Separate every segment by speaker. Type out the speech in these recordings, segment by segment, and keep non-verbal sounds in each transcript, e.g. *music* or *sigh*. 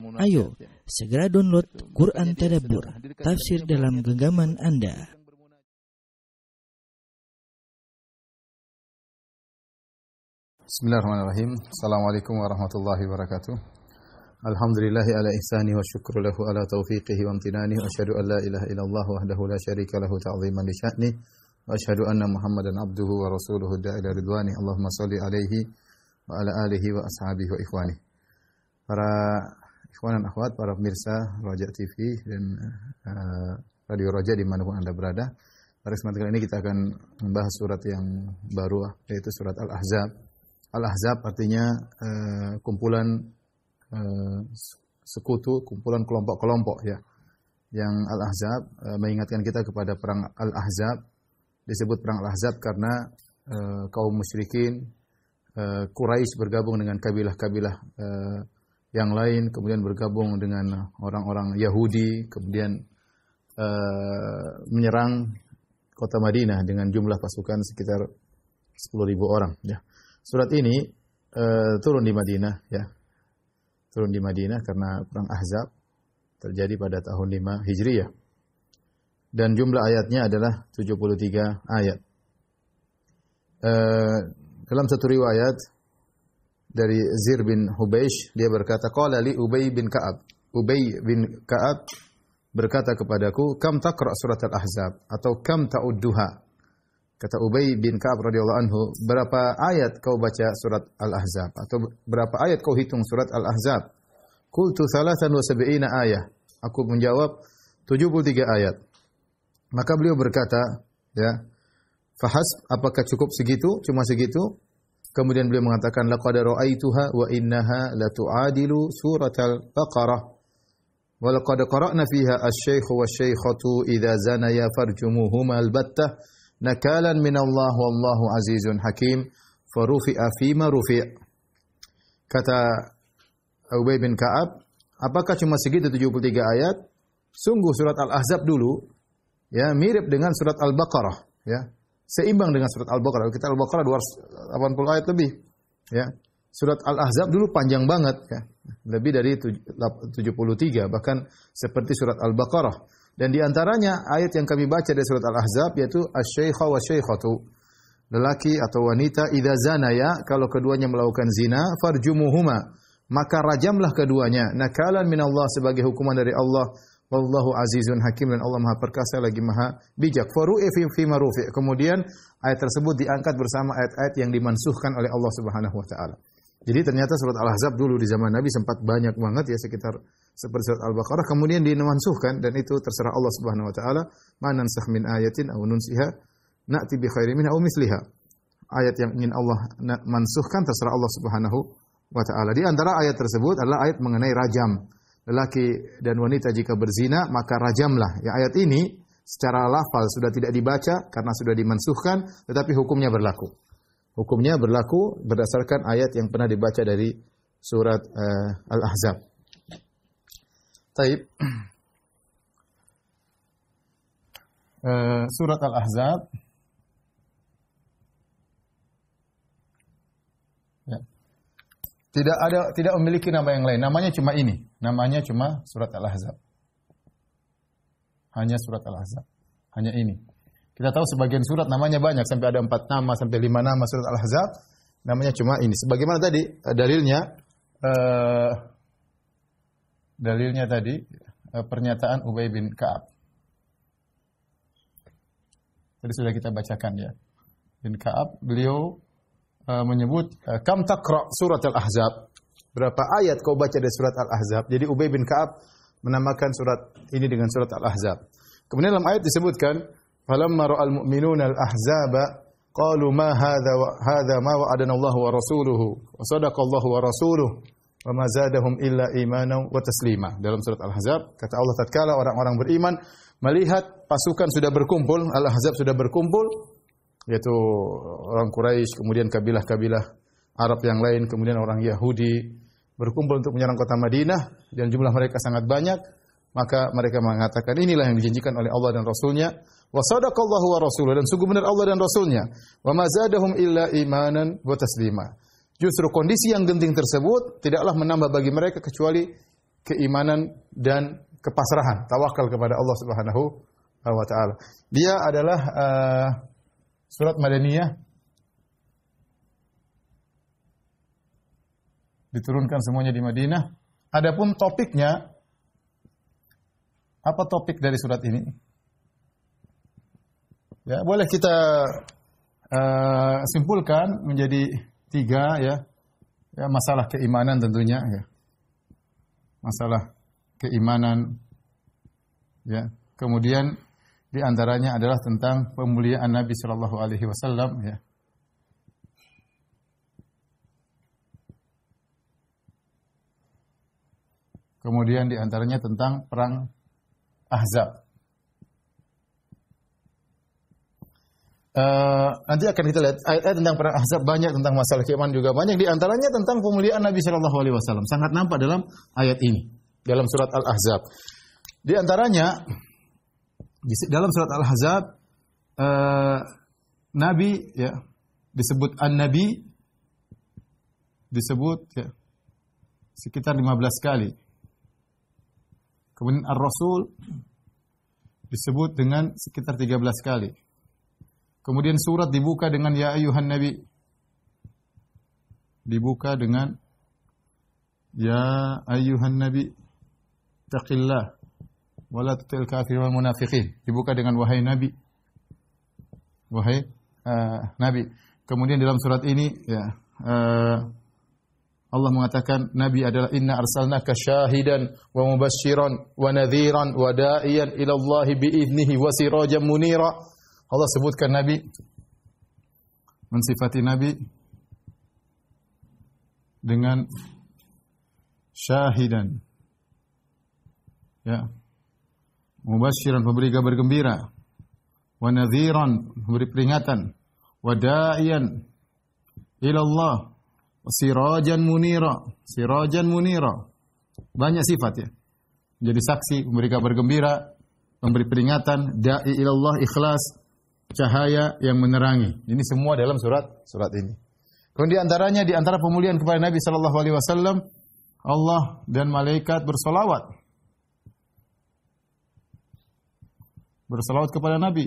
Speaker 1: Ayo, segera download Quran Tadabur, tafsir dalam genggaman Anda. Bismillahirrahmanirrahim. Assalamualaikum warahmatullahi wabarakatuh. Alhamdulillahi ala ihsani wa syukru lahu ala taufiqihi wa amtinani wa syahadu an la ilaha illallah wahdahu la syarika lahu ta'ziman li sya'ni wa syahadu anna muhammadan abduhu wa rasuluhu da'ila ridwani Allahumma salli alaihi wa ala alihi wa ashabihi wa ikhwani. Para ikhwan dan akhwat, para pemirsa Roja TV dan uh, Radio Roja di mana pun Anda berada. Pada kesempatan kali ini kita akan membahas surat yang baru yaitu surat Al-Ahzab. Al-Ahzab artinya uh, kumpulan uh, sekutu, kumpulan kelompok-kelompok ya. Yang Al-Ahzab uh, mengingatkan kita kepada perang Al-Ahzab. Disebut perang Al-Ahzab karena uh, kaum musyrikin uh, Quraisy bergabung dengan kabilah-kabilah yang lain, kemudian bergabung dengan orang-orang Yahudi, kemudian uh, menyerang kota Madinah dengan jumlah pasukan sekitar 10.000 orang. Ya. Surat ini uh, turun di Madinah, ya, turun di Madinah karena perang Ahzab terjadi pada tahun 5 Hijriyah. Dan jumlah ayatnya adalah 73 ayat. Uh, dalam satu riwayat dari Zir bin Hubeish dia berkata qala li Ubay bin Ka'ab Ubay bin Ka'ab berkata kepadaku kam taqra surat al-ahzab atau kam ta'udduha kata Ubay bin Ka'ab radhiyallahu anhu berapa ayat kau baca surat al-ahzab atau berapa ayat kau hitung surat al-ahzab qultu 73 ayat.' aku menjawab 73 ayat maka beliau berkata ya fahas apakah cukup segitu cuma segitu Kemudian beliau mengatakan laqad ra'aituha wa innaha latu'adilu suratal Baqarah. Wa laqad qara'na fiha asy-syaikh wa syaikhatu idza zanaya farjumuhuma albattah nakalan min Allah wallahu azizun hakim. Farufi'a fima rufi'. Kata Ubay bin Ka'ab, apakah cuma segitu 73 ayat? Sungguh surat Al-Ahzab dulu ya mirip dengan surat Al-Baqarah ya seimbang dengan surat Al-Baqarah. Kita Al-Baqarah 280 ayat lebih. Ya. Surat Al-Ahzab dulu panjang banget ya. Lebih dari 73 bahkan seperti surat Al-Baqarah. Dan di antaranya ayat yang kami baca dari surat Al-Ahzab yaitu asy-syaikha wa syaikhatu. Lelaki atau wanita idza ya kalau keduanya melakukan zina farjumuhuma maka rajamlah keduanya nakalan minallah sebagai hukuman dari Allah Wallahu azizun hakim dan Allah Maha perkasa lagi Maha bijak. Faru fi fi marufi. Kemudian ayat tersebut diangkat bersama ayat-ayat yang dimansuhkan oleh Allah Subhanahu wa taala. Jadi ternyata surat Al-Ahzab dulu di zaman Nabi sempat banyak banget ya sekitar seperti surat Al-Baqarah kemudian dimansuhkan dan itu terserah Allah Subhanahu wa taala, manan nansakh min ayatin aw nunsiha na'ti bi khairin minha aw misliha." Ayat yang ingin Allah mansuhkan terserah Allah Subhanahu wa taala. Di antara ayat tersebut adalah ayat mengenai rajam lelaki dan wanita jika berzina maka rajamlah. Ya ayat ini secara lafal sudah tidak dibaca karena sudah dimansuhkan tetapi hukumnya berlaku. Hukumnya berlaku berdasarkan ayat yang pernah dibaca dari surat uh, Al-Ahzab. Taib. Uh, *clears throat* surat Al-Ahzab ya. Tidak ada tidak memiliki nama yang lain. Namanya cuma ini. Namanya cuma surat Al-Ahzab. Hanya surat Al-Ahzab. Hanya ini. Kita tahu sebagian surat namanya banyak sampai ada empat nama sampai lima nama surat Al-Ahzab. Namanya cuma ini. Sebagaimana tadi eh, dalilnya uh, dalilnya tadi uh, pernyataan Ubay bin Kaab. Tadi sudah kita bacakan ya. Bin Kaab beliau uh, menyebut kam takra surat Al-Ahzab berapa ayat kau baca dari surat Al-Ahzab. Jadi Ubay bin Ka'ab menamakan surat ini dengan surat Al-Ahzab. Kemudian dalam ayat disebutkan, "Falamma al mu'minuna al-ahzaba" Qaulu ma hada wa hadha ma wa'adana Allah wa rasuluhu wasadak Allah wa rasuluhu wa mazadhum illa imanu wa taslima. Dalam surat Al-Ahzab kata Allah Taala orang-orang beriman melihat pasukan sudah berkumpul, Al-Ahzab sudah berkumpul yaitu orang Quraisy kemudian kabilah-kabilah Arab yang lain, kemudian orang Yahudi berkumpul untuk menyerang kota Madinah dan jumlah mereka sangat banyak, maka mereka mengatakan inilah yang dijanjikan oleh Allah dan Rasulnya. Wa sadaqallahu wa rasuluh dan sungguh benar Allah dan Rasulnya. Wa mazadahum illa imanan wa taslima. Justru kondisi yang genting tersebut tidaklah menambah bagi mereka kecuali keimanan dan kepasrahan, tawakal kepada Allah Subhanahu wa taala. Dia adalah uh, surat Madaniyah diturunkan semuanya di Madinah. Adapun topiknya apa topik dari surat ini? Ya, boleh kita uh, simpulkan menjadi tiga ya. ya. Masalah keimanan tentunya ya. Masalah keimanan ya. Kemudian di antaranya adalah tentang pemuliaan Nabi Shallallahu alaihi wasallam ya Kemudian diantaranya tentang perang Ahzab. Uh, nanti akan kita lihat ayat-ayat tentang perang Ahzab banyak tentang masalah keimanan juga banyak diantaranya tentang pemuliaan Nabi Shallallahu alaihi wasallam sangat nampak dalam ayat ini dalam surat Al-Ahzab. Di antaranya dalam surat Al-Ahzab uh, nabi ya disebut an-nabi disebut ya, sekitar 15 kali Kemudian Ar-Rasul disebut dengan sekitar 13 kali. Kemudian surat dibuka dengan ya ayuhan nabi. Dibuka dengan ya ayuhan nabi taqillah wala tutil Kafir wal munafiqin. Dibuka dengan wahai nabi. Wahai uh, nabi. Kemudian dalam surat ini ya uh, Allah mengatakan Nabi adalah inna arsalnaka syahidan wa mubasysyiran wa nadhiran wa da'iyan ila Allah bi idnihi wa sirajan munira. Allah sebutkan Nabi mensifati Nabi dengan syahidan. Ya. Mubasysyiran pemberi kabar gembira. Wa nadhiran memberi peringatan. Wa da'iyan ila Allah sirajan munira, sirajan munira. Banyak sifat ya. Jadi saksi, memberi kabar gembira, memberi peringatan, dai ilallah ikhlas, cahaya yang menerangi. Ini semua dalam surat surat ini. Kemudian di antaranya di antara pemulihan kepada Nabi sallallahu alaihi wasallam Allah dan malaikat bersolawat. Bersolawat kepada Nabi.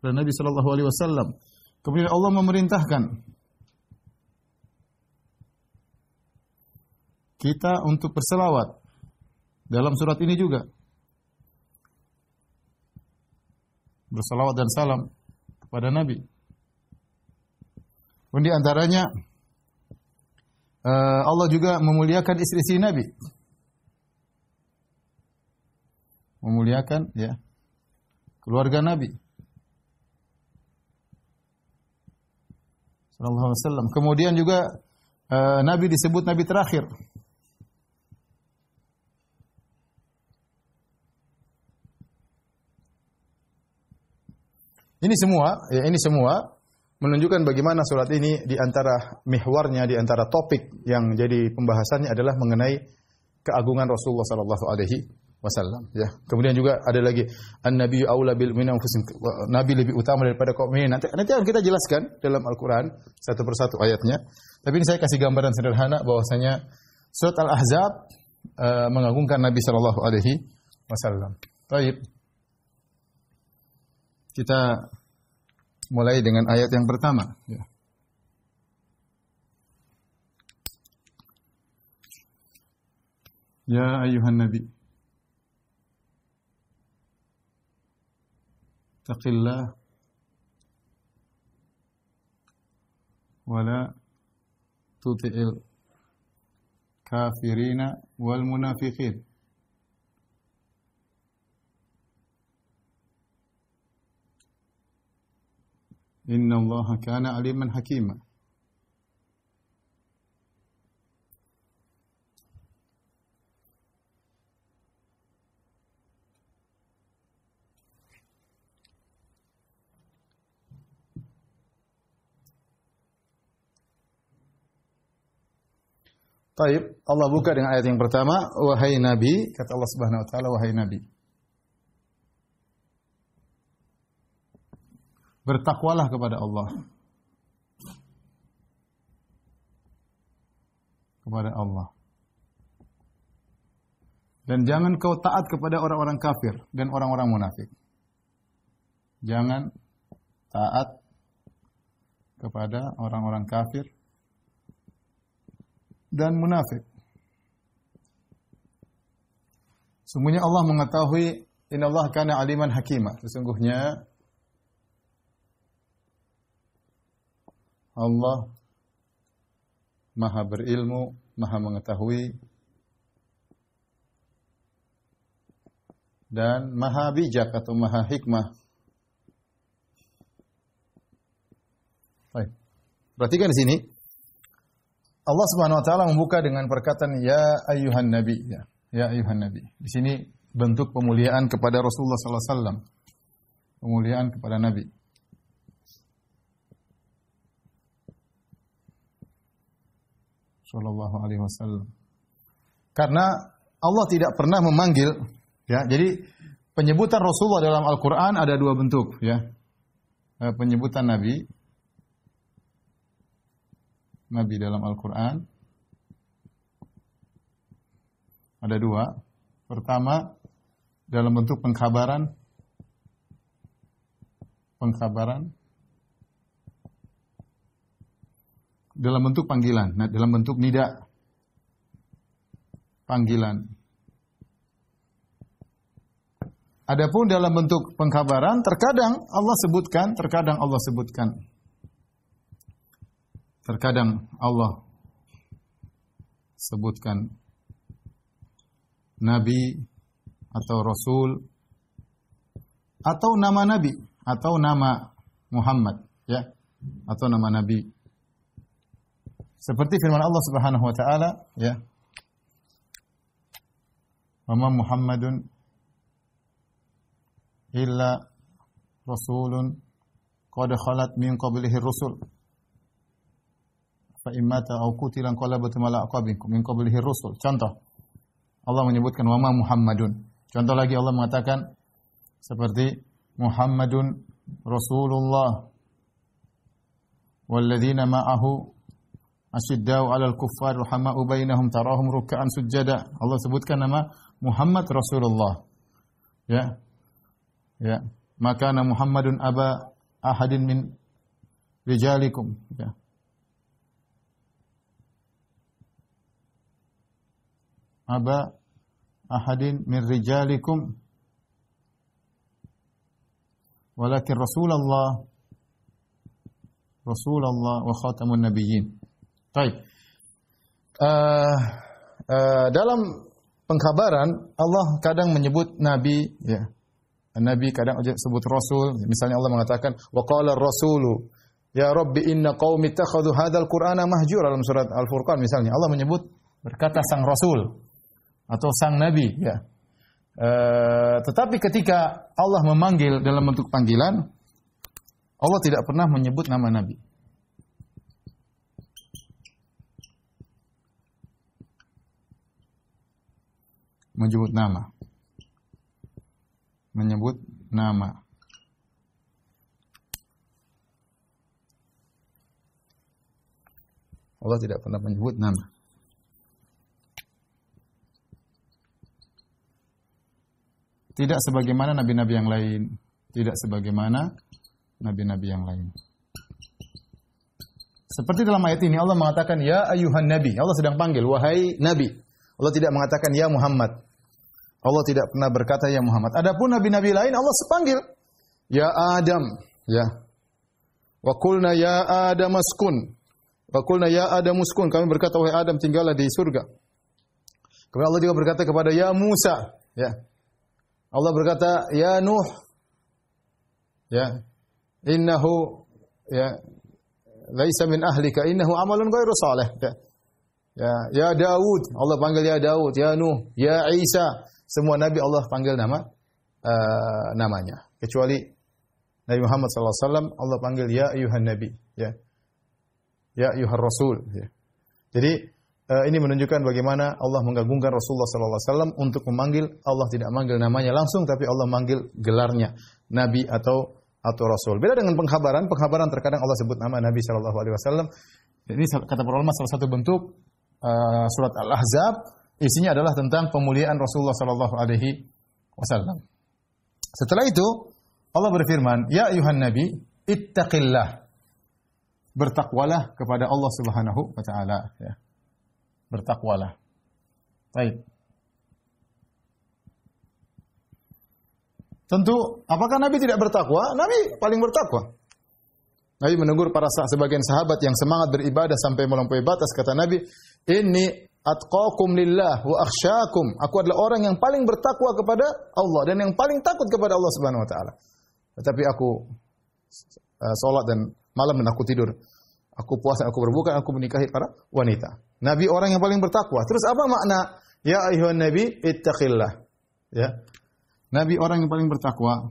Speaker 1: Kepada Nabi sallallahu alaihi wasallam. Kemudian Allah memerintahkan kita untuk berselawat dalam surat ini juga. Berselawat dan salam kepada Nabi. Dan di antaranya eh, Allah juga memuliakan istri-istri Nabi. Memuliakan ya keluarga Nabi. Shallallahu Alaihi Wasallam. Kemudian juga uh, Nabi disebut Nabi terakhir. Ini semua, ya ini semua menunjukkan bagaimana surat ini di antara mihwarnya, di antara topik yang jadi pembahasannya adalah mengenai keagungan Rasulullah sallallahu alaihi wasallam ya. Kemudian juga ada lagi an-nabi aula bil min Nabi lebih utama daripada kaum ini. Nanti nanti akan kita jelaskan dalam Al-Qur'an satu persatu ayatnya. Tapi ini saya kasih gambaran sederhana bahwasanya surat Al-Ahzab uh, mengagungkan Nabi sallallahu alaihi wasallam. Baik. Kita mulai dengan ayat yang pertama ya. Ya ayuhan nabi اتق الله ولا تطع الكافرين والمنافقين إن الله كان عليما حكيما Taib, Allah buka dengan ayat yang pertama, wahai Nabi, kata Allah Subhanahu wa taala, wahai Nabi. Bertakwalah kepada Allah. Kepada Allah. Dan jangan kau taat kepada orang-orang kafir dan orang-orang munafik. Jangan taat kepada orang-orang kafir dan munafik. Semuanya Allah mengetahui Inna Allah kana aliman hakima. Sesungguhnya Allah maha berilmu, maha mengetahui dan maha bijak atau maha hikmah. Baik. Perhatikan di sini, Allah Subhanahu wa taala membuka dengan perkataan ya ayuhan nabi ya. Ya ayuhan nabi. Di sini bentuk pemuliaan kepada Rasulullah sallallahu alaihi wasallam. Pemuliaan kepada nabi. Sallallahu alaihi wasallam. Karena Allah tidak pernah memanggil ya. Jadi penyebutan Rasulullah dalam Al-Qur'an ada dua bentuk ya. Eh, penyebutan nabi Nabi dalam Al-Quran? Ada dua. Pertama, dalam bentuk pengkabaran. Pengkabaran. Dalam bentuk panggilan. Nah, dalam bentuk nida. Panggilan. Adapun dalam bentuk pengkabaran, terkadang Allah sebutkan, terkadang Allah sebutkan. Terkadang Allah sebutkan nabi atau rasul atau nama nabi atau nama Muhammad ya atau nama nabi seperti firman Allah Subhanahu wa taala ya wa Muhammadun illa rasulun qad khalat min qablihi rusul fa immata au qutila qalabatum ala aqabikum min qablihi rusul. Contoh. Allah menyebutkan wama Muhammadun. Contoh lagi Allah mengatakan seperti Muhammadun Rasulullah walladzina ma'ahu asyiddau 'alal kuffar rahamau bainahum tarahum ruk'an sujada. Allah sebutkan nama Muhammad Rasulullah. Ya. Ya. Maka Muhammadun aba ahadin min rijalikum. Ya. aba ahadin min rijalikum walakin Rasulullah Rasulullah wa khatamun nabiyyin. Baik. Uh, uh, dalam pengkhabaran Allah kadang menyebut nabi ya. Nabi kadang sebut rasul, misalnya Allah mengatakan wa qala rasulu ya rabbi inna qaumi takhadhu hadzal qur'ana mahjura dalam surat Al-Furqan misalnya. Allah menyebut berkata sang rasul atau sang nabi ya. E, tetapi ketika Allah memanggil dalam bentuk panggilan, Allah tidak pernah menyebut nama nabi. Menyebut nama. Menyebut nama. Allah tidak pernah menyebut nama. Tidak sebagaimana nabi-nabi yang lain. Tidak sebagaimana nabi-nabi yang lain. Seperti dalam ayat ini Allah mengatakan ya ayuhan nabi. Allah sedang panggil wahai nabi. Allah tidak mengatakan ya Muhammad. Allah tidak pernah berkata ya Muhammad. Adapun nabi-nabi lain Allah sepanggil ya Adam, ya. Wa qulna ya Adam askun. Wa qulna ya Adam uskun. Kami berkata wahai Adam tinggallah di surga. Kemudian Allah juga berkata kepada ya Musa, ya. Allah berkata, "Ya Nuh, ya, innahu ya laisa min ahlika, innahu amalun ghairu salih." Ya. ya, ya Daud, Allah panggil ya Daud, ya Nuh, ya Isa. Semua nabi Allah panggil nama uh, namanya. Kecuali Nabi Muhammad saw, Allah panggil ya ayuhan nabi, ya. Ya ayuhan rasul, ya. Jadi Eh, ini menunjukkan bagaimana Allah mengagungkan Rasulullah SAW untuk memanggil Allah tidak manggil namanya langsung tapi Allah manggil gelarnya Nabi atau atau Rasul. Beda dengan pengkhabaran, pengkhabaran terkadang Allah sebut nama Nabi SAW. Alaihi Wasallam. Ini kata para ulama salah satu bentuk uh, surat Al Ahzab isinya adalah tentang pemuliaan Rasulullah SAW. Alaihi Wasallam. Setelah itu Allah berfirman, Ya ayuhan Nabi, ittaqillah. Bertakwalah kepada Allah Subhanahu wa taala ya bertakwalah. Baik. Tentu, apakah Nabi tidak bertakwa? Nabi paling bertakwa. Nabi menegur para sah sebagian sahabat yang semangat beribadah sampai melampaui batas. Kata Nabi, ini atqakum lillah wa akhsyakum. Aku adalah orang yang paling bertakwa kepada Allah dan yang paling takut kepada Allah Subhanahu wa taala. Tetapi aku uh, eh, salat dan malam dan aku tidur. Aku puasa, aku berbuka, aku menikahi para wanita. Nabi orang yang paling bertakwa. Terus apa makna? Ya ayuhan nabi, ittaqillah. Ya. Nabi orang yang paling bertakwa.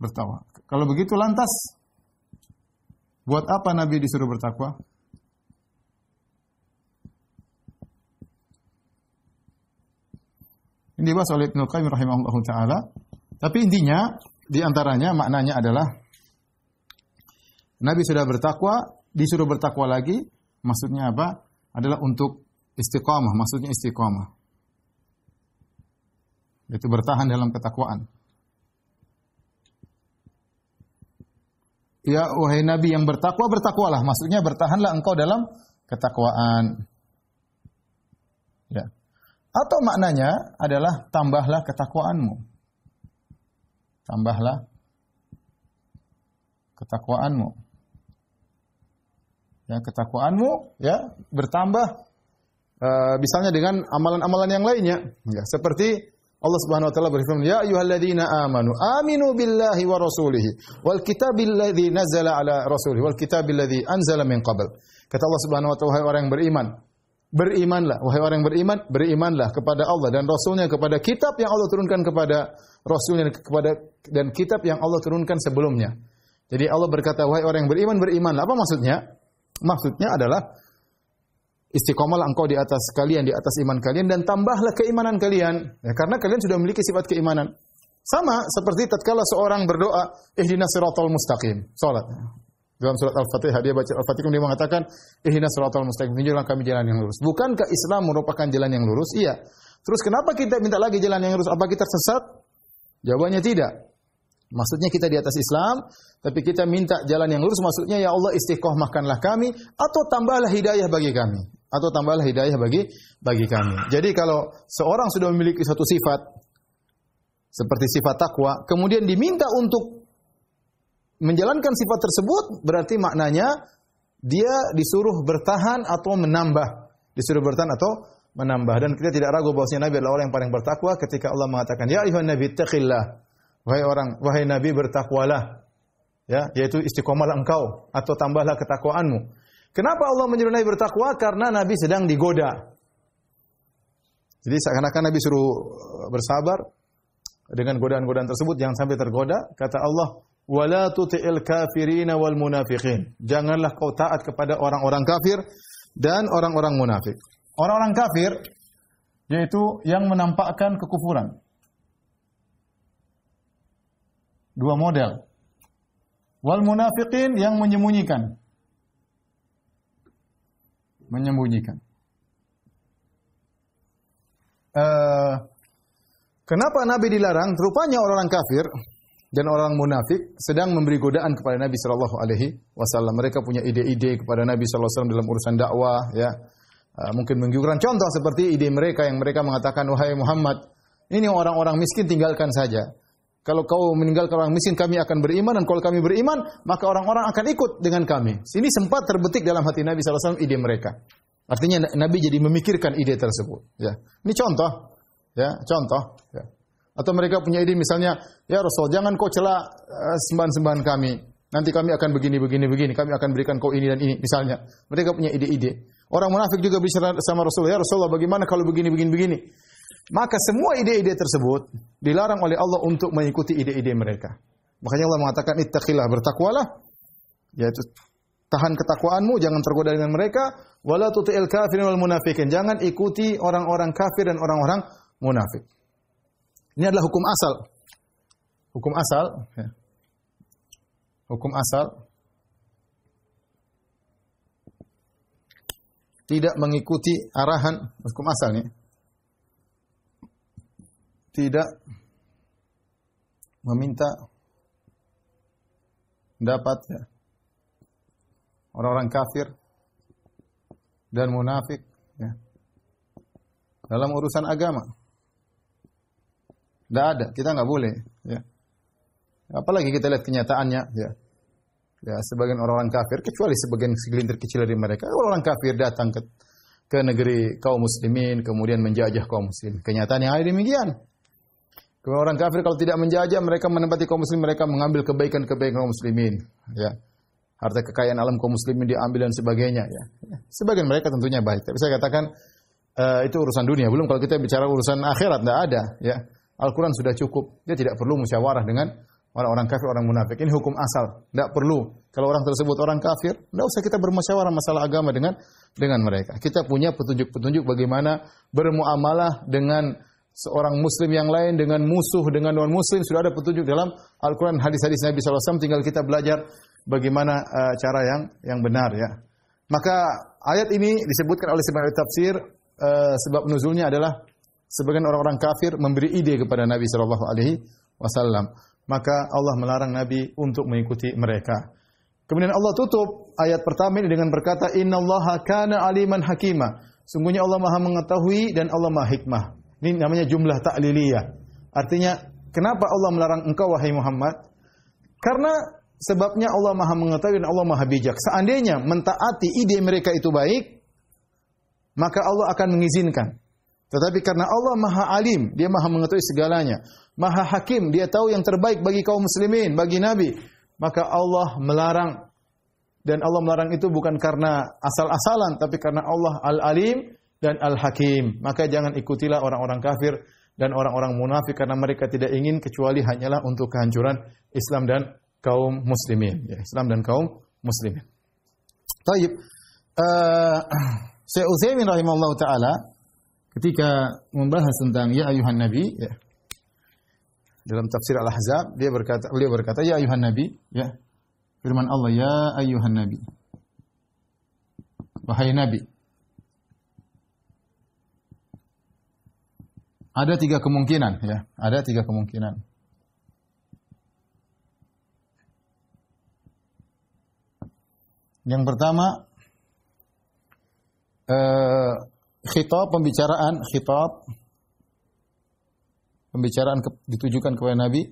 Speaker 1: Bertakwa. Kalau begitu lantas buat apa Nabi disuruh bertakwa? Ini dibahas oleh Ibn Qayyim rahimahullah taala tapi intinya di antaranya maknanya adalah Nabi sudah bertakwa, disuruh bertakwa lagi, maksudnya apa? Adalah untuk istiqamah, maksudnya istiqamah. Itu bertahan dalam ketakwaan. Ya wahai Nabi yang bertakwa, bertakwalah. Maksudnya bertahanlah engkau dalam ketakwaan. Ya. Atau maknanya adalah tambahlah ketakwaanmu tambahlah ketakwaanmu. Ya, ketakwaanmu ya bertambah e, misalnya dengan amalan-amalan yang lainnya. Ya, seperti Allah Subhanahu wa taala berfirman, "Ya ayyuhalladzina amanu, aminu billahi wa rasulihi wal kitabil ladzi nazala ala rasulihi wal kitabil ladzi anzala min qabl." Kata Allah Subhanahu wa taala, orang yang beriman, berimanlah. Wahai orang yang beriman, berimanlah kepada Allah dan Rasulnya, kepada kitab yang Allah turunkan kepada Rasulnya, kepada dan kitab yang Allah turunkan sebelumnya. Jadi Allah berkata, wahai orang yang beriman, berimanlah. Apa maksudnya? Maksudnya adalah istiqomahlah engkau di atas kalian, di atas iman kalian dan tambahlah keimanan kalian. Ya, karena kalian sudah memiliki sifat keimanan. Sama seperti tatkala seorang berdoa, ihdinas siratal mustaqim. Salat. Dalam surat Al-Fatihah dia baca Al-Fatihah dia mengatakan ihdinas siratal mustaqim, tunjukkan kami jalan yang lurus. Bukankah Islam merupakan jalan yang lurus? Iya. Terus kenapa kita minta lagi jalan yang lurus? Apa kita sesat? Jawabannya tidak. Maksudnya kita di atas Islam, tapi kita minta jalan yang lurus. Maksudnya ya Allah istiqomahkanlah kami atau tambahlah hidayah bagi kami atau tambahlah hidayah bagi bagi kami. Jadi kalau seorang sudah memiliki satu sifat seperti sifat takwa, kemudian diminta untuk menjalankan sifat tersebut berarti maknanya dia disuruh bertahan atau menambah. Disuruh bertahan atau menambah dan kita tidak ragu bahwasanya Nabi adalah orang yang paling bertakwa ketika Allah mengatakan ya ayuhan nabi taqillah wahai orang wahai nabi bertakwalah ya yaitu istiqomalah engkau atau tambahlah ketakwaanmu kenapa Allah menyuruh nabi bertakwa karena nabi sedang digoda jadi seakan-akan nabi suruh eh, bersabar dengan godaan-godaan tersebut jangan sampai tergoda kata Allah wala tuti'il kafirina wal munafiqin. Janganlah kau taat kepada orang-orang kafir dan orang-orang munafik. Orang-orang kafir yaitu yang menampakkan kekufuran. Dua model. Wal munafiqin yang menyembunyikan. Menyembunyikan. Uh, kenapa Nabi dilarang? Rupanya orang-orang kafir dan orang munafik sedang memberi godaan kepada Nabi Shallallahu Alaihi Wasallam. Mereka punya ide-ide kepada Nabi Shallallahu Alaihi Wasallam dalam urusan dakwah, ya ah, mungkin menggiurkan. Contoh seperti ide mereka yang mereka mengatakan, wahai Muhammad, ini orang-orang miskin tinggalkan saja. Kalau kau meninggalkan orang miskin, kami akan beriman dan kalau kami beriman, maka orang-orang akan ikut dengan kami. Ini sempat terbetik dalam hati Nabi Shallallahu Alaihi Wasallam ide mereka. Artinya Nabi jadi memikirkan ide tersebut. Ya. Ini contoh, ya contoh. Ya. Atau mereka punya ide misalnya, ya Rasul jangan kau celah eh, sembahan-sembahan kami. Nanti kami akan begini, begini, begini. Kami akan berikan kau ini dan ini. Misalnya, mereka punya ide-ide. Orang munafik juga bicara sama Rasulullah, ya Rasulullah bagaimana kalau begini, begini, begini. Maka semua ide-ide tersebut dilarang oleh Allah untuk mengikuti ide-ide mereka. Makanya Allah mengatakan, ittaqillah, bertakwalah. Yaitu tahan ketakwaanmu, jangan tergoda dengan mereka. Wala tuti'il kafirin wal munafikin. Jangan ikuti orang-orang kafir dan orang-orang munafik. Ini adalah hukum asal. Hukum asal. Ya. Hukum asal. Tidak mengikuti arahan hukum asal ini, Tidak meminta dapat ya. orang-orang kafir dan munafik ya. dalam urusan agama. Tidak ada, kita nggak boleh. Ya. Apalagi kita lihat kenyataannya, ya. Ya, sebagian orang-orang kafir, kecuali sebagian segelintir kecil dari mereka, orang orang kafir datang ke, ke negeri kaum muslimin, kemudian menjajah kaum muslimin. Kenyataan yang ada demikian. Kemudian orang kafir kalau tidak menjajah, mereka menempati kaum muslim, mereka mengambil kebaikan-kebaikan kaum muslimin. Ya. Harta kekayaan alam kaum muslimin diambil dan sebagainya. ya. ya sebagian mereka tentunya baik. Tapi saya katakan, uh, itu urusan dunia. Belum kalau kita bicara urusan akhirat, tidak ada. Ya. Al-Quran sudah cukup. Dia tidak perlu musyawarah dengan orang-orang kafir, orang munafik. Ini hukum asal. Tidak perlu. Kalau orang tersebut orang kafir, tidak usah kita bermusyawarah masalah agama dengan dengan mereka. Kita punya petunjuk-petunjuk bagaimana bermuamalah dengan seorang muslim yang lain, dengan musuh, dengan non-muslim. Sudah ada petunjuk dalam Al-Quran, hadis-hadis Nabi SAW. Tinggal kita belajar bagaimana uh, cara yang yang benar ya. Maka ayat ini disebutkan oleh sebagian tafsir uh, sebab nuzulnya adalah Sebagian orang-orang kafir memberi ide kepada Nabi Shallallahu Alaihi Wasallam. Maka Allah melarang Nabi untuk mengikuti mereka. Kemudian Allah tutup ayat pertama ini dengan berkata, Inna Allah kana aliman hakima. Sungguhnya Allah maha mengetahui dan Allah maha hikmah. Ini namanya jumlah ta'liliyah. Artinya, kenapa Allah melarang engkau wahai Muhammad? Karena sebabnya Allah maha mengetahui dan Allah maha bijak. Seandainya mentaati ide mereka itu baik, maka Allah akan mengizinkan. Tetapi karena Allah Maha Alim, Dia Maha mengetahui segalanya. Maha Hakim, Dia tahu yang terbaik bagi kaum muslimin, bagi nabi. Maka Allah melarang dan Allah melarang itu bukan karena asal-asalan tapi karena Allah Al-Alim dan Al-Hakim. Maka jangan ikutilah orang-orang kafir dan orang-orang munafik karena mereka tidak ingin kecuali hanyalah untuk kehancuran Islam dan kaum muslimin ya, Islam dan kaum muslimin. Taib. Uh, *clears throat* Syekh Utsaimin rahimahullah taala ketika membahas tentang ya ayuhan nabi ya. Dalam tafsir Al-Ahzab dia berkata beliau berkata ya ayuhan nabi ya. Firman Allah ya ayuhan nabi. Wahai nabi. Ada tiga kemungkinan ya, ada tiga kemungkinan. Yang pertama eh, khitab pembicaraan khitab pembicaraan ke, ditujukan kepada Nabi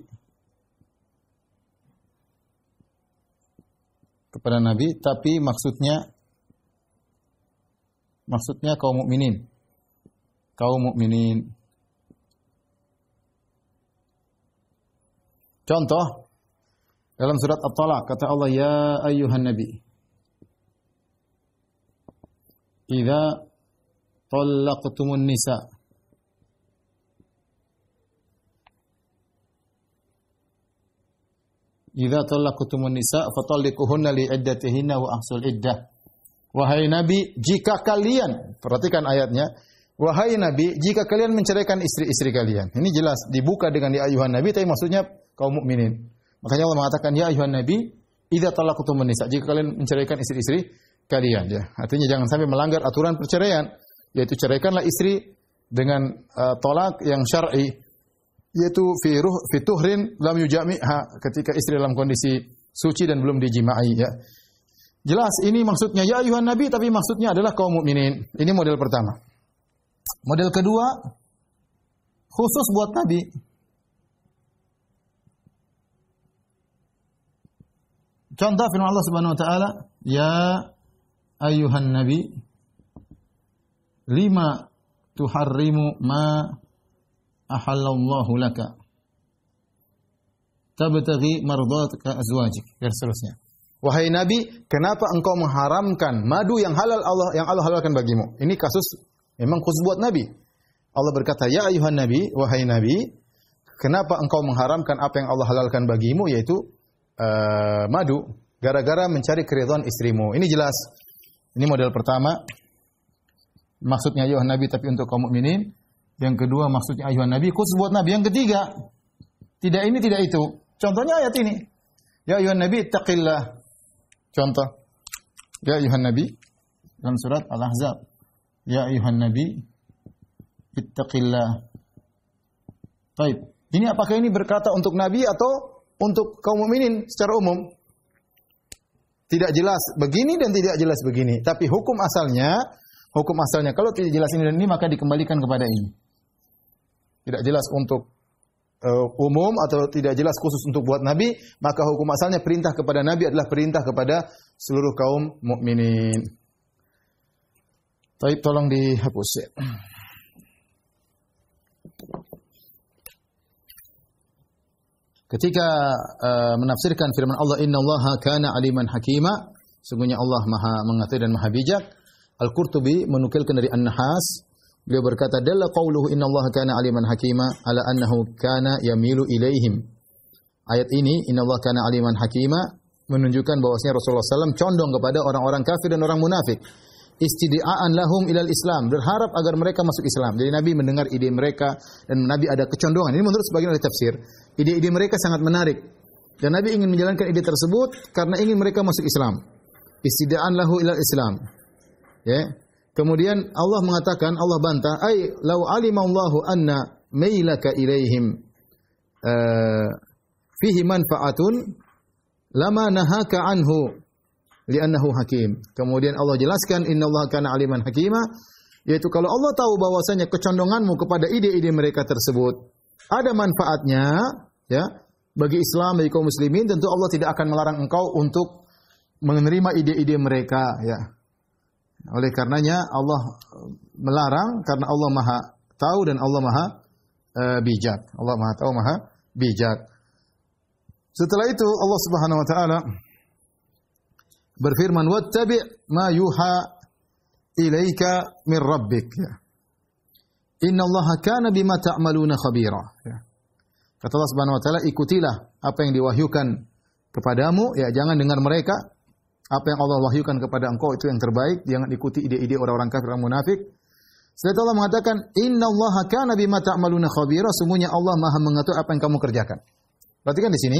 Speaker 1: kepada Nabi tapi maksudnya maksudnya kaum mukminin kaum mukminin contoh dalam surat At-Talaq kata Allah ya ayuhan nabi idza talaqtumun nisa Idza talaqtumun nisa fatalliquhunna li iddatihinna wa ahsul iddah. Wahai Nabi, jika kalian perhatikan ayatnya, wahai Nabi, jika kalian menceraikan istri-istri kalian. Ini jelas dibuka dengan ya ayuhan Nabi, tapi maksudnya kaum mukminin. Makanya Allah mengatakan ya ayuhan Nabi, idza talaqtumun nisa. Jika kalian menceraikan istri-istri kalian ya. Artinya jangan sampai melanggar aturan perceraian yaitu ceraikanlah istri dengan uh, tolak yang syar'i yaitu fi ruh fi tuhrin lam yujami'ha ketika istri dalam kondisi suci dan belum dijimai ya. Jelas ini maksudnya ya ayuhan nabi tapi maksudnya adalah kaum mukminin. Ini model pertama. Model kedua khusus buat nabi. Contoh firman Allah Subhanahu wa taala, "Ya ayuhan nabi, lima tuharrimu ma ahallallahu laka tabtaghi mardatka azwajik dan seterusnya. Wahai Nabi, kenapa engkau mengharamkan madu yang halal Allah yang Allah halalkan bagimu? Ini kasus memang khusus buat Nabi. Allah berkata, "Ya ayuhan Nabi, wahai Nabi, kenapa engkau mengharamkan apa yang Allah halalkan bagimu yaitu uh, madu gara-gara mencari keridhaan istrimu?" Ini jelas. Ini model pertama, maksudnya ayuhan nabi tapi untuk kaum mukminin. Yang kedua maksudnya ayuhan nabi khusus buat nabi. Yang ketiga tidak ini tidak itu. Contohnya ayat ini. Ya ayuhan nabi taqillah. Contoh. Ya ayuhan nabi dalam surat Al-Ahzab. Ya ayuhan nabi ittaqillah. Baik. Ini apakah ini berkata untuk nabi atau untuk kaum mukminin secara umum? Tidak jelas begini dan tidak jelas begini. Tapi hukum asalnya hukum asalnya. Kalau tidak jelas ini dan ini maka dikembalikan kepada ini. Tidak jelas untuk uh, umum atau tidak jelas khusus untuk buat nabi, maka hukum asalnya perintah kepada nabi adalah perintah kepada seluruh kaum mukminin. Tapi tolong dihapus ya. Ketika uh, menafsirkan firman Allah Inna Allah kana aliman hakima, sungguhnya Allah Maha mengetahui dan Maha bijak, Al-Qurtubi menukilkan dari An-Nahas, beliau berkata, "Dalla qauluhu inna Allah kana aliman hakima ala annahu kana yamilu ilaihim." Ayat ini, "Inna Allah kana aliman hakima" menunjukkan bahwasanya Rasulullah SAW condong kepada orang-orang kafir dan orang munafik. Istida'an lahum ilal Islam, berharap agar mereka masuk Islam. Jadi Nabi mendengar ide mereka dan Nabi ada kecondongan. Ini menurut sebagian dari tafsir. Ide-ide mereka sangat menarik. Dan Nabi ingin menjalankan ide tersebut karena ingin mereka masuk Islam. Istida'an lahu ilal Islam Ya. Kemudian Allah mengatakan, Allah bantah, "Ai law alima Allahu anna mailaka ilaihim uh, fihi manfaatun lama nahaka anhu li'annahu hakim." Kemudian Allah jelaskan, "Inna Allah kana aliman hakima." Yaitu kalau Allah tahu bahwasanya kecondonganmu kepada ide-ide mereka tersebut ada manfaatnya, ya, bagi Islam, bagi kaum muslimin, tentu Allah tidak akan melarang engkau untuk menerima ide-ide mereka, ya oleh karenanya Allah eh, melarang karena Allah Maha tahu dan Allah Maha uh, bijak. Allah Maha tahu Maha bijak. Setelah itu Allah Subhanahu wa taala berfirman wattabi ma yuha ilaika min rabbik. Ya. Inna Allah kana bima ta'maluna khabira. Ya. Kata Allah Subhanahu wa taala ikutilah apa yang diwahyukan kepadamu ya jangan dengar mereka apa yang Allah wahyukan kepada engkau itu yang terbaik, jangan ikuti ide-ide orang-orang kafir dan munafik. Setelah Allah mengatakan, "Inna Allah kana bima ta'maluna khabira," semuanya Allah Maha mengatur apa yang kamu kerjakan. Perhatikan di sini.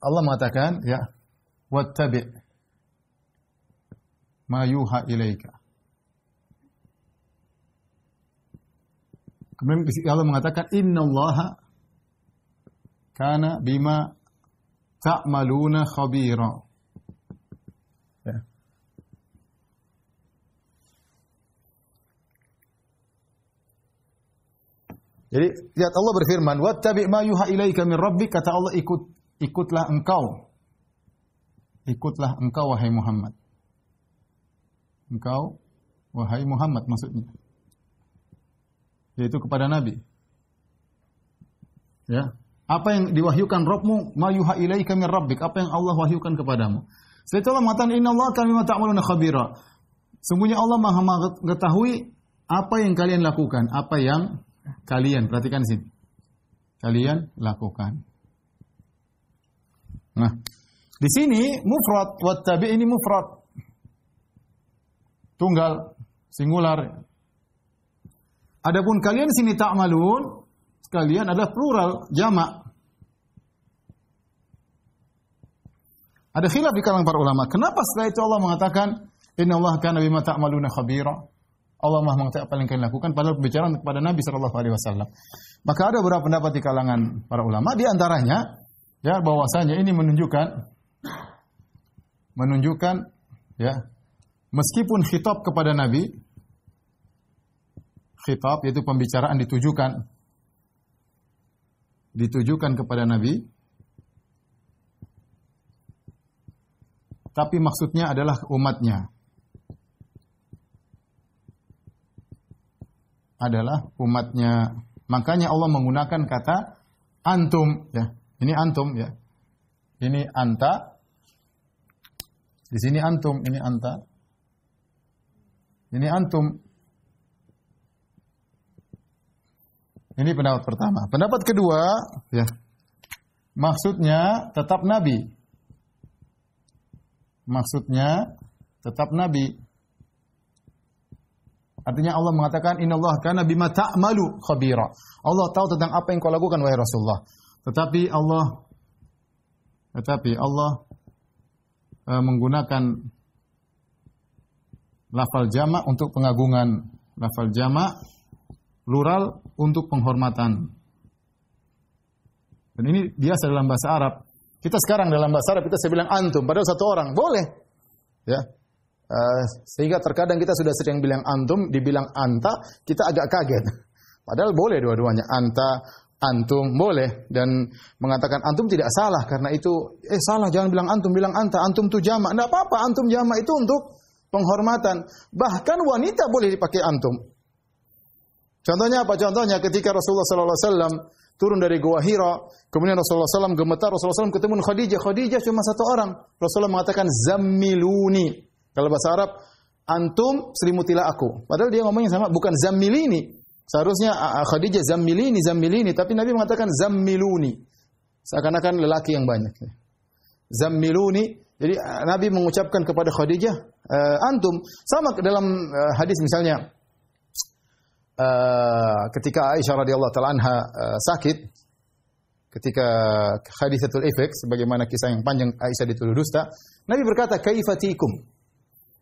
Speaker 1: Allah mengatakan, ya, "Wattabi' ma yuha ilaika." Kemudian Allah mengatakan, "Inna Allah kana bima ta'maluna khabira. Ya. Jadi lihat Allah berfirman, "Wattabi' ma yuha ilaika min rabbika." Kata Allah, ikut ikutlah engkau. Ikutlah engkau wahai Muhammad. Engkau wahai Muhammad maksudnya. Yaitu kepada Nabi. Ya, apa yang diwahyukan Rabbmu, ma yuha ilaika min rabbik, apa yang Allah wahyukan kepadamu. Setelah itu Allah mengatakan inna Allah kami ma ta'maluna khabira. Sungguhnya Allah Maha mengetahui apa yang kalian lakukan, apa yang kalian perhatikan sini. Kalian lakukan. Nah, di sini mufrad wa tabi ini mufrad tunggal singular. Adapun kalian di sini ta'malun, kalian adalah plural jamak. Ada khilaf di kalangan para ulama. Kenapa setelah itu Allah mengatakan Inna Allah kana bima ta'maluna khabira? Allah Maha mengetahui apa yang kalian lakukan padahal pembicaraan kepada Nabi sallallahu alaihi wasallam. Maka ada beberapa pendapat di kalangan para ulama di antaranya ya bahwasanya ini menunjukkan menunjukkan ya meskipun khitab kepada Nabi khitab yaitu pembicaraan ditujukan ditujukan kepada Nabi tapi maksudnya adalah umatnya. Adalah umatnya. Makanya Allah menggunakan kata antum ya. Ini antum ya. Ini anta. Di sini antum, ini anta. Ini antum. Ini pendapat pertama. Pendapat kedua, ya. Maksudnya tetap nabi. Maksudnya tetap nabi. Artinya Allah mengatakan inna Allah kana bima ta'malu khabira. Allah tahu tentang apa yang kau lakukan wahai Rasulullah. Tetapi Allah tetapi Allah e, menggunakan lafal jama untuk pengagungan, lafal jama plural untuk penghormatan. Dan ini biasa dalam bahasa Arab. Kita sekarang dalam bahasa Arab kita saya bilang antum, padahal satu orang boleh. Ya. Uh, sehingga terkadang kita sudah sering bilang antum, dibilang anta, kita agak kaget. *laughs* Padahal boleh dua-duanya anta, antum boleh dan mengatakan antum tidak salah karena itu eh salah jangan bilang antum bilang anta antum itu jamak tidak apa-apa antum jamak itu untuk penghormatan bahkan wanita boleh dipakai antum contohnya apa contohnya ketika Rasulullah sallallahu alaihi wasallam turun dari Goa Hira. Kemudian Rasulullah SAW gemetar, Rasulullah SAW ketemu Khadijah. Khadijah cuma satu orang. Rasulullah mengatakan, Zammiluni. Kalau bahasa Arab, antum selimutilah aku. Padahal dia ngomongnya sama, bukan zammilini. Seharusnya Khadijah zammilini, zammilini. Tapi Nabi mengatakan zammiluni. Seakan-akan lelaki yang banyak. Zammiluni. Jadi Nabi mengucapkan kepada Khadijah, eh, antum. Sama dalam eh, hadis misalnya, Eh, ketika Aisyah radhiyallahu taala anha uh, sakit ketika hadisatul ifk sebagaimana kisah yang panjang Aisyah dituduh dusta, Nabi berkata kaifatikum?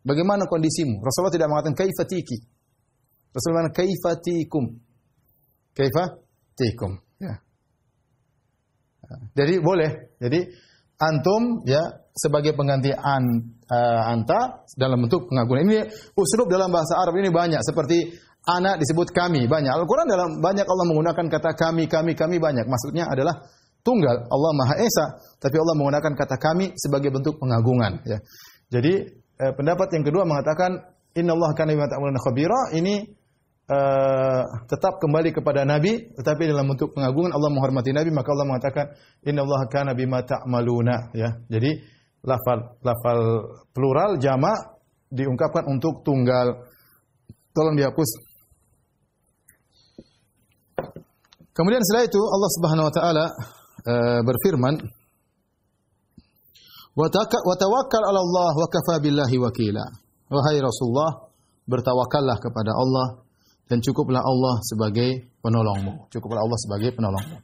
Speaker 1: Bagaimana kondisimu? Rasulullah tidak mengatakan kaifatiki. Rasulullah mengatakan kaifatikum. Kaifatikum. Ya. Jadi boleh. Jadi antum ya sebagai pengganti an, uh, anta dalam bentuk pengagungan Ini uslub dalam bahasa Arab ini banyak seperti anak disebut kami banyak. Al-Quran dalam banyak Allah menggunakan kata kami, kami, kami banyak. Maksudnya adalah tunggal Allah Maha Esa, tapi Allah menggunakan kata kami sebagai bentuk pengagungan. Ya. Jadi eh, pendapat yang kedua mengatakan Inna Allah kana bima ta'malun khabira ini eh, tetap kembali kepada Nabi, tetapi dalam bentuk pengagungan Allah menghormati Nabi, maka Allah mengatakan Inna Allah kana bima ta'maluna. Ya. Jadi lafal lafal plural jamak diungkapkan untuk tunggal. Tolong dihapus Kemudian setelah itu Allah Subhanahu wa taala uh, berfirman Wa tawakkal 'ala Allah wa kafa billahi wakila. Wahai Rasulullah, bertawakallah kepada Allah dan cukuplah Allah sebagai penolongmu. Cukuplah Allah sebagai penolongmu.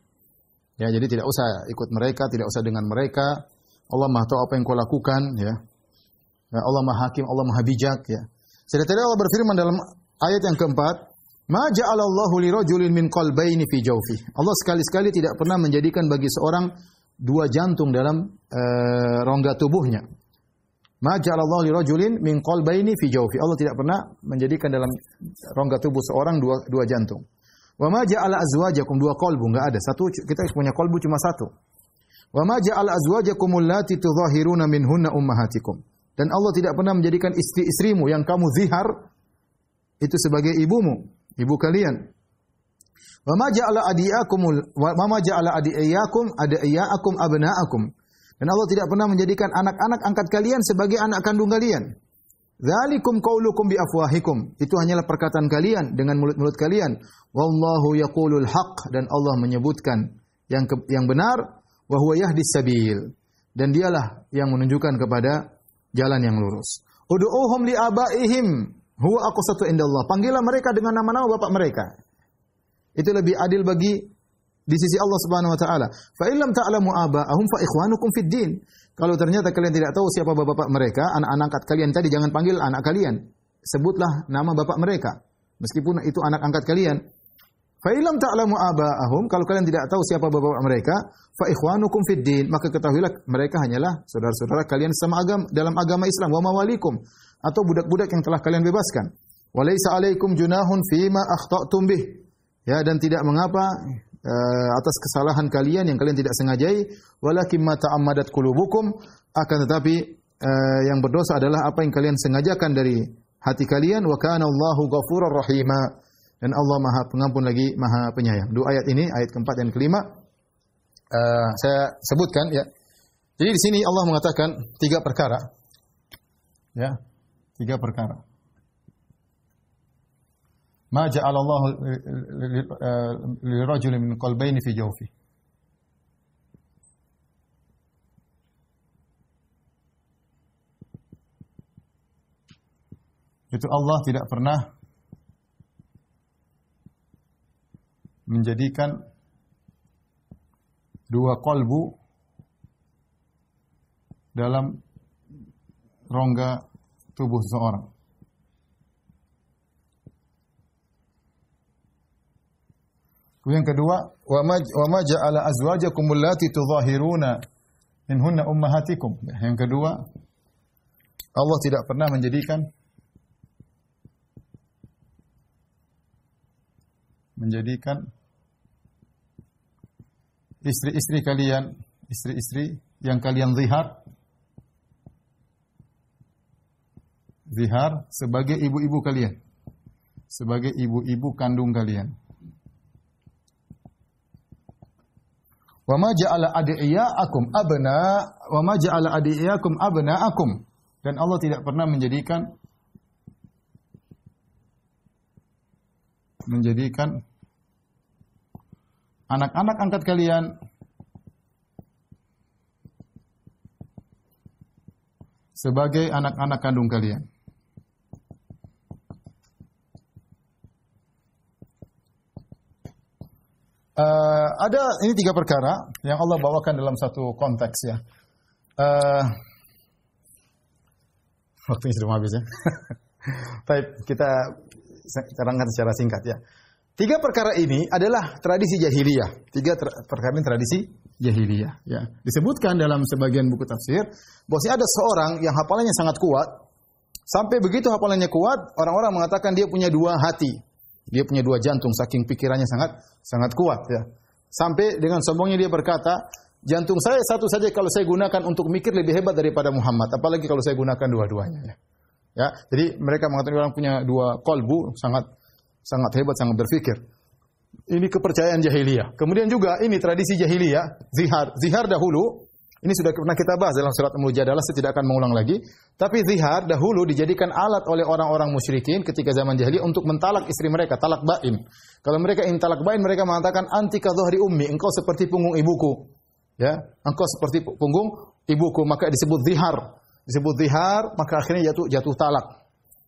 Speaker 1: Ya, jadi tidak usah ikut mereka, tidak usah dengan mereka. Allah Maha tahu apa yang kau lakukan, ya. ya Allah Maha Hakim, Allah Maha Bijak, ya. Sedangkan Allah berfirman dalam ayat yang keempat, Ma ja'alallahu li rajulin min qalbaini fi jawfi. Allah sekali-sekali tidak pernah menjadikan bagi seorang dua jantung dalam e, rongga tubuhnya. Ma ja'alallahu li rajulin min qalbaini fi jawfi. Allah tidak pernah menjadikan dalam rongga tubuh seorang dua dua jantung. Wa ma ja'ala azwajakum dua kolbu enggak ada. Satu kita punya kolbu cuma satu. Wa ma ja'ala azwajakum allati tudhahiruna minhunna ummahatikum. Dan Allah tidak pernah menjadikan istri-istrimu yang kamu zihar itu sebagai ibumu ibu kalian. Wa ma ja'ala adiyakumul wa ma ja'ala adiyakum adiyakum abna'akum. Dan Allah tidak pernah menjadikan anak-anak angkat kalian sebagai anak kandung kalian. Dzalikum qaulukum bi afwahikum. Itu hanyalah perkataan kalian dengan mulut-mulut kalian. Wallahu yaqulul haq dan Allah menyebutkan yang ke, yang benar wa huwa yahdis sabil. Dan dialah yang menunjukkan kepada jalan yang lurus. Ud'uhum li abaihim Huwa aku satu indah Allah. Panggillah mereka dengan nama-nama bapak mereka. Itu lebih adil bagi di sisi Allah Subhanahu wa taala. Fa illam ta'lamu aba'ahum fa ikhwanukum fid din. Kalau ternyata kalian tidak tahu siapa bapak-bapak mereka, anak-anak angkat kalian tadi jangan panggil anak kalian. Sebutlah nama bapak mereka. Meskipun itu anak angkat kalian. Fa ilam ta'lamu aba'ahum, kalau kalian tidak tahu siapa bapak-bapak mereka, fa ikhwanukum fid din, maka ketahuilah mereka hanyalah saudara-saudara kalian sama agama dalam agama Islam wa mawalikum atau budak-budak yang telah kalian bebaskan. Walaisa alaikum junahun fima akhtatum bih. Ya dan tidak mengapa uh, atas kesalahan kalian yang kalian tidak sengajai, walakin ma ta'ammadat qulubukum, akan tetapi uh, yang berdosa adalah apa yang kalian sengajakan dari hati kalian wa kana Allahu ghafurur rahimah dan Allah Maha Pengampun lagi Maha Penyayang. Dua ayat ini, ayat keempat dan kelima uh, saya sebutkan ya. Jadi di sini Allah mengatakan tiga perkara. Ya. Tiga perkara. Ma Allah lirajuli eh, min qalbayni fi jawfi. Itu Allah tidak pernah menjadikan dua kolbu dalam rongga tubuh seseorang. Kemudian kedua, wa ma ja'ala azwajakum allati tudahiruna minhunna ummahatikum. Yang kedua, Allah tidak pernah menjadikan menjadikan istri-istri kalian, istri-istri yang kalian zihar zihar sebagai ibu-ibu kalian. Sebagai ibu-ibu kandung kalian. Wa ma ja'ala adiyakum abna wa ma ja'ala adiyakum akum Dan Allah tidak pernah menjadikan menjadikan anak-anak angkat kalian sebagai anak-anak kandung kalian. Uh, ada ini tiga perkara yang Allah bawakan dalam satu konteks ya. Uh, waktunya sudah habis ya. *laughs* Baik, kita terangkan secara singkat ya. Tiga perkara ini adalah tradisi jahiliyah. Tiga ter perkara ini tradisi jahiliyah. Ya. Disebutkan dalam sebagian buku tafsir, bahwasanya ada seorang yang hafalannya sangat kuat, sampai begitu hafalannya kuat, orang-orang mengatakan dia punya dua hati, dia punya dua jantung, saking pikirannya sangat sangat kuat. Ya. Sampai dengan sombongnya dia berkata, jantung saya satu saja kalau saya gunakan untuk mikir lebih hebat daripada Muhammad, apalagi kalau saya gunakan dua-duanya. Ya. Ya, jadi mereka mengatakan orang punya dua kolbu sangat sangat hebat, sangat berpikir. Ini kepercayaan jahiliyah. Kemudian juga ini tradisi jahiliyah, zihar. Zihar dahulu ini sudah pernah kita bahas dalam surat Al-Mujadalah, saya tidak akan mengulang lagi. Tapi zihar dahulu dijadikan alat oleh orang-orang musyrikin ketika zaman jahiliyah untuk mentalak istri mereka, talak bain. Kalau mereka ingin talak bain, mereka mengatakan anti kadhari ummi, engkau seperti punggung ibuku. Ya, engkau seperti punggung ibuku, maka disebut zihar disebut zihar, maka akhirnya jatuh jatuh talak.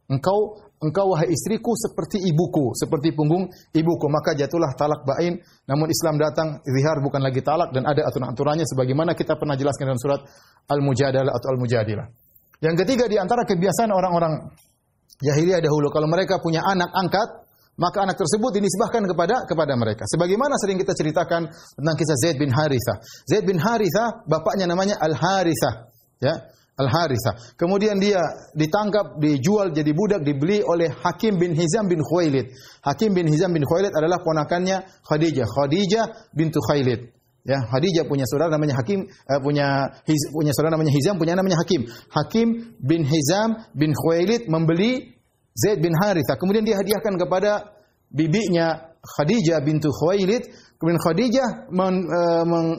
Speaker 1: Engkau engkau wahai istriku seperti ibuku, seperti punggung ibuku, maka jatuhlah talak bain. Namun Islam datang zihar bukan lagi talak dan ada aturan-aturannya sebagaimana kita pernah jelaskan dalam surat Al-Mujadalah atau Al-Mujadilah. Yang ketiga di antara kebiasaan orang-orang jahiliyah dahulu kalau mereka punya anak angkat, maka anak tersebut dinisbahkan kepada kepada mereka. Sebagaimana sering kita ceritakan tentang kisah Zaid bin Harithah. Zaid bin Harithah, bapaknya namanya Al Harithah, ya. Al-Haritha. Kemudian dia ditangkap, dijual jadi budak, dibeli oleh Hakim bin Hizam bin Khuwailid. Hakim bin Hizam bin Khuwailid adalah ponakannya Khadijah. Khadijah bintu Khuwailid. Ya, Khadijah punya saudara namanya Hakim, eh, punya his, punya saudara namanya Hizam, punya namanya Hakim. Hakim bin Hizam bin Khuwailid membeli Zaid bin Haritha. Kemudian dia hadiahkan kepada bibinya Khadijah bintu Khuwailid Kemudian Khadijah men, e, meng,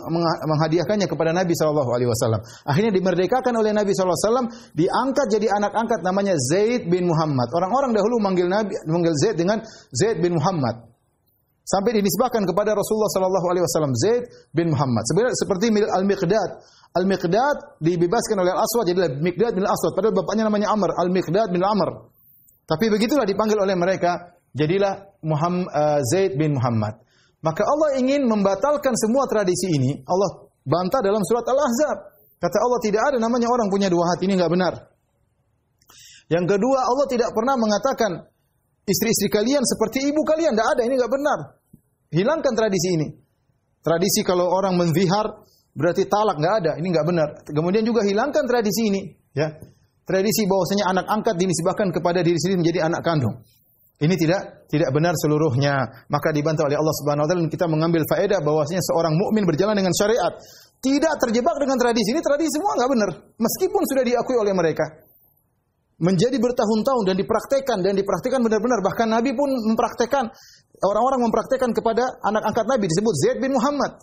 Speaker 1: menghadiahkannya kepada Nabi Shallallahu Alaihi Wasallam. Akhirnya dimerdekakan oleh Nabi Shallallahu Alaihi Wasallam, diangkat jadi anak angkat namanya Zaid bin Muhammad. Orang-orang dahulu manggil Nabi, manggil Zaid dengan Zaid bin Muhammad. Sampai dinisbahkan kepada Rasulullah Shallallahu Alaihi Wasallam Zaid bin Muhammad. Sebenarnya seperti Al Miqdad. Al Miqdad dibebaskan oleh Al Aswad al Miqdad bin Al Aswad. Padahal bapaknya namanya Amr. Al Miqdad bin Amr. Tapi begitulah dipanggil oleh mereka. Jadilah Muhammad, e, Zaid bin Muhammad. Maka Allah ingin membatalkan semua tradisi ini. Allah bantah dalam surat Al-Ahzab. Kata Allah tidak ada namanya orang punya dua hati ini enggak benar. Yang kedua Allah tidak pernah mengatakan istri-istri kalian seperti ibu kalian. Tidak ada ini enggak benar. Hilangkan tradisi ini. Tradisi kalau orang menzihar berarti talak enggak ada. Ini enggak benar. Kemudian juga hilangkan tradisi ini. Ya, tradisi bahwasanya anak angkat dinisbahkan kepada diri sendiri menjadi anak kandung. Ini tidak tidak benar seluruhnya. Maka dibantu oleh Allah Subhanahu wa taala kita mengambil faedah bahwasanya seorang mukmin berjalan dengan syariat, tidak terjebak dengan tradisi. Ini tradisi semua nggak benar meskipun sudah diakui oleh mereka. Menjadi bertahun-tahun dan dipraktekkan dan dipraktekkan benar-benar bahkan Nabi pun mempraktekkan orang-orang mempraktekkan kepada anak angkat Nabi disebut Zaid bin Muhammad.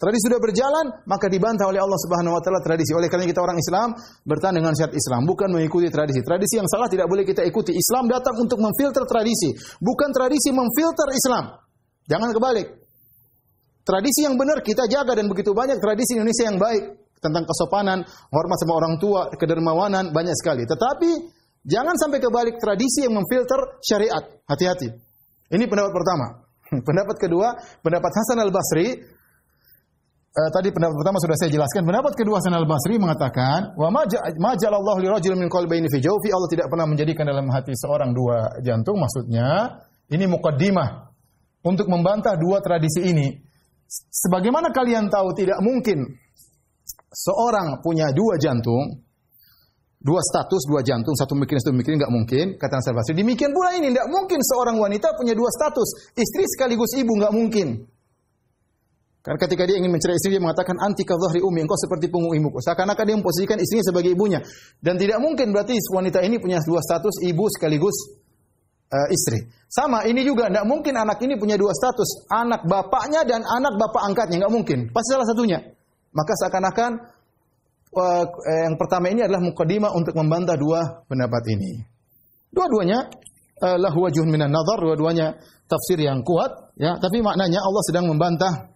Speaker 1: Tradisi sudah berjalan, maka dibantah oleh Allah Subhanahu wa taala tradisi. Oleh karena kita orang Islam, bertahan dengan syariat Islam, bukan mengikuti tradisi. Tradisi yang salah tidak boleh kita ikuti. Islam datang untuk memfilter tradisi, bukan tradisi memfilter Islam. Jangan kebalik. Tradisi yang benar kita jaga dan begitu banyak tradisi Indonesia yang baik tentang kesopanan, hormat sama orang tua, kedermawanan banyak sekali. Tetapi jangan sampai kebalik tradisi yang memfilter syariat. Hati-hati. Ini pendapat pertama. *laughs* Pendapat kedua, pendapat Hasan Al Basri uh, tadi pendapat pertama sudah saya jelaskan. Pendapat kedua Hasan al-Basri mengatakan, "Wa majal Allah li rajul min qalbayn fi jawfi." Allah tidak pernah menjadikan dalam hati seorang dua jantung. Maksudnya, ini mukaddimah untuk membantah dua tradisi ini. Sebagaimana kalian tahu tidak mungkin seorang punya dua jantung, dua status, dua jantung, satu mikirin, satu mikirin, nggak mungkin. Kata Hasan al-Basri. Demikian pula ini, tidak mungkin seorang wanita punya dua status, istri sekaligus ibu, nggak mungkin. Karena ketika dia ingin mencerai istri, dia mengatakan anti kadhahri umi, engkau seperti punggung ibuku. Seakan-akan dia memposisikan istrinya sebagai ibunya. Dan tidak mungkin berarti wanita ini punya dua status, ibu sekaligus uh, istri. Sama, ini juga tidak mungkin anak ini punya dua status, anak bapaknya dan anak bapak angkatnya, nggak mungkin. Pasti salah satunya. Maka seakan-akan uh, yang pertama ini adalah mukadimah untuk membantah dua pendapat ini. Dua-duanya lah wajuh wajhun nazar, dua-duanya tafsir yang kuat, ya. Tapi maknanya Allah sedang membantah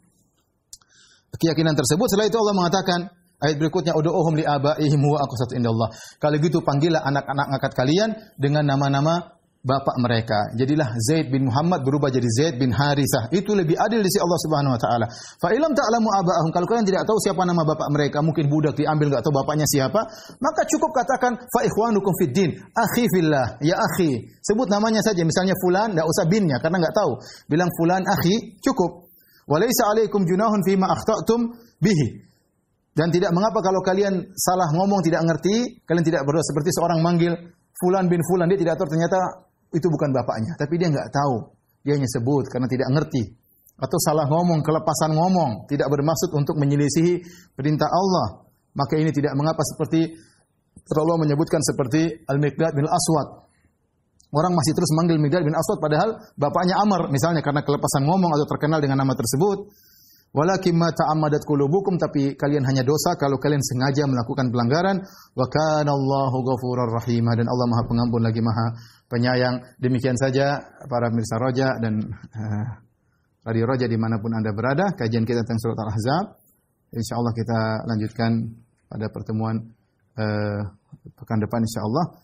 Speaker 1: keyakinan tersebut. Setelah itu Allah mengatakan ayat berikutnya ud'uhum li abaihim huwa aqsat indallah. Kalau gitu panggillah anak-anak angkat kalian dengan nama-nama bapak mereka. Jadilah Zaid bin Muhammad berubah jadi Zaid bin Harisah. Itu lebih adil di sisi Allah Subhanahu wa taala. Fa ilam ta'lamu aba'ahum. Kalau kalian tidak tahu siapa nama bapak mereka, mungkin budak diambil enggak tahu bapaknya siapa, maka cukup katakan fa ikhwanukum fid din, akhi fillah, ya akhi. Sebut namanya saja, misalnya fulan, enggak usah binnya karena enggak tahu. Bilang fulan akhi, cukup. Walaysa alaikum junahun fima akhtatum bihi. Dan tidak mengapa kalau kalian salah ngomong tidak ngerti, kalian tidak berdosa seperti seorang manggil fulan bin fulan dia tidak tahu ternyata itu bukan bapaknya, tapi dia nggak tahu. Dia hanya sebut karena tidak ngerti atau salah ngomong, kelepasan ngomong, tidak bermaksud untuk menyelisihi perintah Allah. Maka ini tidak mengapa seperti Rasulullah menyebutkan seperti Al-Miqdad bin Aswad Orang masih terus manggil Miqdad bin Aswad padahal bapaknya Amr misalnya karena kelepasan ngomong atau terkenal dengan nama tersebut. Walakin ma ta'ammadat qulubukum tapi kalian hanya dosa kalau kalian sengaja melakukan pelanggaran wa kana Allahu ghafurur rahim dan Allah Maha Pengampun lagi Maha Penyayang. Demikian saja para pemirsa Roja dan uh, Radio Roja dimanapun Anda berada, kajian kita tentang surat Al-Ahzab. Insyaallah kita lanjutkan pada pertemuan uh, pekan depan insyaallah.